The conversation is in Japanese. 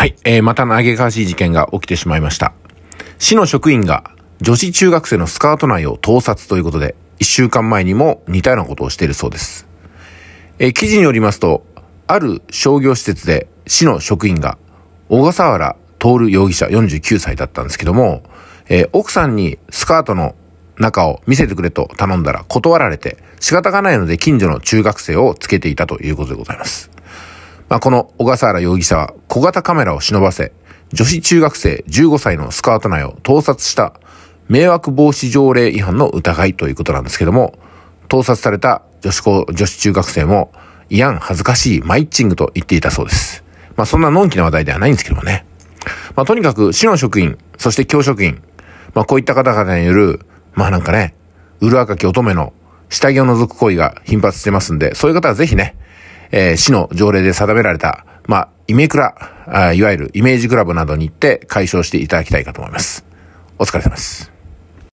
はい、えー、また嘆かわしい事件が起きてしまいました。市の職員が女子中学生のスカート内を盗撮ということで、一週間前にも似たようなことをしているそうです。えー、記事によりますと、ある商業施設で市の職員が、小笠原徹容疑者49歳だったんですけども、えー、奥さんにスカートの中を見せてくれと頼んだら断られて、仕方がないので近所の中学生をつけていたということでございます。まあ、この小笠原容疑者は小型カメラを忍ばせ、女子中学生15歳のスカート内を盗撮した迷惑防止条例違反の疑いということなんですけども、盗撮された女子高、女子中学生も、いやん、恥ずかしい、マイッチングと言っていたそうです。まあそんなのんきな話題ではないんですけどもね。まあとにかく市の職員、そして教職員、まあこういった方々による、まあなんかね、うるあかき乙女の下着を覗く行為が頻発してますんで、そういう方はぜひね、えー、市の条例で定められた、まあイメクラ、いわゆるイメージクラブなどに行って解消していただきたいかと思います。お疲れ様です。